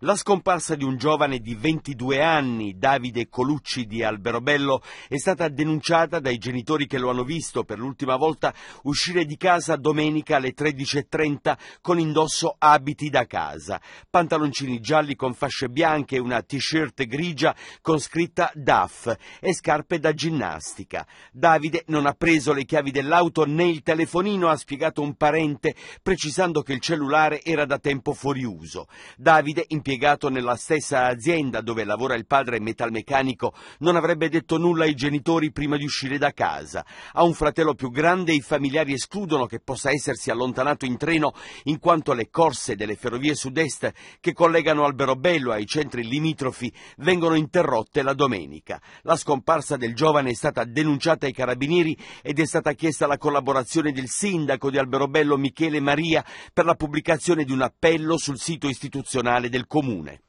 La scomparsa di un giovane di 22 anni, Davide Colucci di Alberobello, è stata denunciata dai genitori che lo hanno visto per l'ultima volta uscire di casa domenica alle 13.30 con indosso abiti da casa, pantaloncini gialli con fasce bianche, una t-shirt grigia con scritta DAF e scarpe da ginnastica. Davide non ha preso le chiavi dell'auto né il telefonino, ha spiegato un parente, precisando che il cellulare era da tempo fuori uso. Davide in impiegato nella stessa azienda dove lavora il padre metalmeccanico non avrebbe detto nulla ai genitori prima di uscire da casa. Ha un fratello più grande e i familiari escludono che possa essersi allontanato in treno in quanto le corse delle ferrovie sud-est che collegano Alberobello ai centri limitrofi vengono interrotte la domenica. La scomparsa del giovane è stata denunciata ai carabinieri ed è stata chiesta la collaborazione del sindaco di Alberobello Michele Maria per la pubblicazione di un appello sul sito istituzionale del Comune comune.